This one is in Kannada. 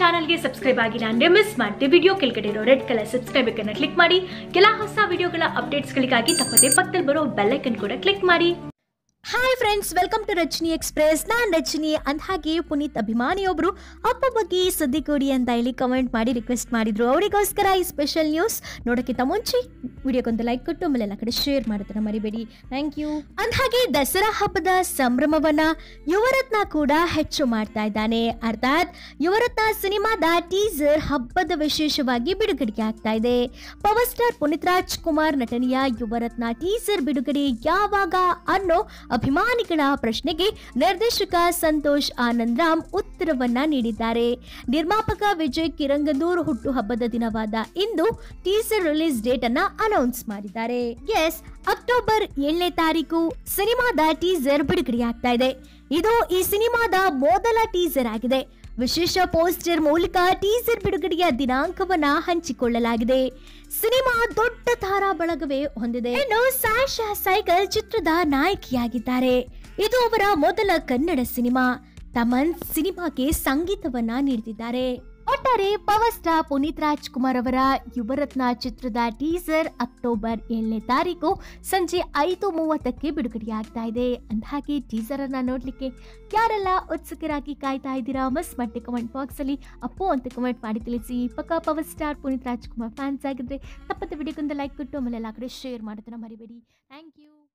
ಚಾನಲ್ಗೆ ಸಬ್ಸ್ಕ್ರೈಬ್ ಆಗಿ ನಾನು ಮಿಸ್ ಮಾಡ್ತೀನಿ ವಿಡಿಯೋ ಕೆಳಗಡೆ ಇರೋ ರೆಡ್ ಕಲರ್ ಸಬ್ಸ್ಕ್ರೈಬ್ ಅನ್ನು ಕ್ಲಿಕ್ ಮಾಡಿ ಕೆಲ ಹೊಸ ವಿಡಿಯೋಗಳ ಅಪ್ಡೇಟ್ಸ್ಗಳಿಗಾಗಿ ತಪ್ಪದೆ ಪಕ್ಕದಲ್ಲಿ ಬರೋ ಬೆಲ್ ಐಕನ್ ಕೂಡ ಕ್ಲಿಕ್ ಮಾಡಿ hi friends welcome to Rajini express ನಾನು ರಜನಿ ಅಂದ ಹಾಗೆ ಪುನೀತ್ ಅಭಿಮಾನಿಯೊಬ್ಬರು ಅಪ್ಪ ಬಗ್ಗೆ ಸುದ್ದಿ ಕೊಡಿ ಅಂತ ಹೇಳಿ ಕಮೆಂಟ್ ಮಾಡಿ ರಿಕ್ವೆಸ್ಟ್ ಮಾಡಿದ್ರು ಅವರಿಗೋಸ್ಕರ ಈ ಸ್ಪೆಷಲ್ ನ್ಯೂಸ್ ನೋಡೋಕ್ಕಿಂತ ಮುಂಚೆ ವಿಡಿಯೋಗೊಂದು ಲೈಕ್ ಕೊಟ್ಟು ಆಮೇಲೆ ಎಲ್ಲ ಕಡೆ ಶೇರ್ ಮಾಡೋದನ್ನ ಮರಿಬೇಡಿ ಥ್ಯಾಂಕ್ ಯು ಅಂದ್ಹಾಗೆ ದಸರಾ ಹಬ್ಬದ ಸಂಭ್ರಮವನ್ನ ಯುವರತ್ನ ಕೂಡ ಹೆಚ್ಚು ಮಾಡ್ತಾ ಇದ್ದಾನೆ ಅರ್ಥಾತ್ ಯುವರತ್ನ ಸಿನಿಮಾದ ಟೀಸರ್ ಹಬ್ಬದ ವಿಶೇಷವಾಗಿ ಬಿಡುಗಡೆ ಆಗ್ತಾ ಇದೆ ಪವರ್ ಸ್ಟಾರ್ ಪುನೀತ್ ರಾಜ್ ಕುಮಾರ್ ನಟನೆಯ ಯುವರತ್ನ ಟೀಸರ್ ಬಿಡುಗಡೆ ಯಾವಾಗ ಅನ್ನೋ ಅಭಿಮಾನಿಗಳ ಪ್ರಶ್ನೆಗೆ ನಿರ್ದೇಶಕ ಸಂತೋಷ್ ಆನಂದ್ ರಾಮ್ ಉತ್ತರವನ್ನ ನೀಡಿದ್ದಾರೆ ನಿರ್ಮಾಪಕ ವಿಜಯ್ ಕಿರಂಗದೂರ್ ಹುಟ್ಟುಹಬ್ಬದ ದಿನವಾದ ಇಂದು ಟೀಸರ್ ರಿಲೀಸ್ ಡೇಟ್ ಅನ್ನ ಅನೌನ್ಸ್ ಮಾಡಿದ್ದಾರೆ ಎಸ್ ಅಕ್ಟೋಬರ್ ಏಳನೇ ತಾರೀಕು ಸಿನಿಮಾದ ಟೀಸರ್ ಬಿಡುಗಡೆಯಾಗ್ತಾ ಇದೆ ಇದು ಈ ಸಿನಿಮಾದ ಮೊದಲ ಟೀಸರ್ ಆಗಿದೆ ವಿಶೇಷ ಪೋಸ್ಟರ್ ಮೂಲಕ ಟೀಸರ್ ಬಿಡುಗಡೆಯ ದಿನಾಂಕವನ್ನ ಹಂಚಿಕೊಳ್ಳಲಾಗಿದೆ ಸಿನಿಮಾ ದೊಡ್ಡ ತಾರಾ ಬಳಗವೇ ಹೊಂದಿದೆ ಇನ್ನು ಸಾಶಾ ಸೈಕಲ್ ಚಿತ್ರದ ನಾಯಕಿಯಾಗಿದ್ದಾರೆ ಇದು ಅವರ ಮೊದಲ ಕನ್ನಡ ಸಿನಿಮಾ ತಮನ್ ಸಿನಿಮಾಗೆ ಸಂಗೀತವನ್ನ ನೀಡಿದ್ದಾರೆ ಒಟ್ಟಾರೆ ಪವರ್ ಸ್ಟಾರ್ ಪುನೀತ್ ರಾಜ್ಕುಮಾರ್ ಅವರ ಯುವರತ್ನ ಚಿತ್ರದ ಟೀಸರ್ ಅಕ್ಟೋಬರ್ ಏಳನೇ ತಾರೀಕು ಸಂಜೆ ಐದು ಮೂವತ್ತಕ್ಕೆ ಬಿಡುಗಡೆಯಾಗ್ತಾ ಇದೆ ಅಂದಹಾಗೆ ಟೀಸರ್ ಅನ್ನ ನೋಡ್ಲಿಕ್ಕೆ ಯಾರೆಲ್ಲ ಉತ್ಸುಕರಾಗಿ ಕಾಯ್ತಾ ಇದ್ದೀರಾ ಮಸ್ ಮಾಡಿ ಕಮೆಂಟ್ ಬಾಕ್ಸ್ ಅಲ್ಲಿ ಅಪ್ಪು ಅಂತ ಕಮೆಂಟ್ ಮಾಡಿ ತಿಳಿಸಿ ಪಕ್ಕ power star Puneeth Rajkumar fans ಆಗಿದ್ರೆ ತಪ್ಪದ ವಿಡಿಯೋಗೊಂದು ಲೈಕ್ ಕೊಟ್ಟು ಆಮೇಲೆ ಎಲ್ಲ ಕಡೆ ಶೇರ್ ಮಾಡೋದನ್ನ ಮರಿಬೇಡಿ ಥ್ಯಾಂಕ್ ಯು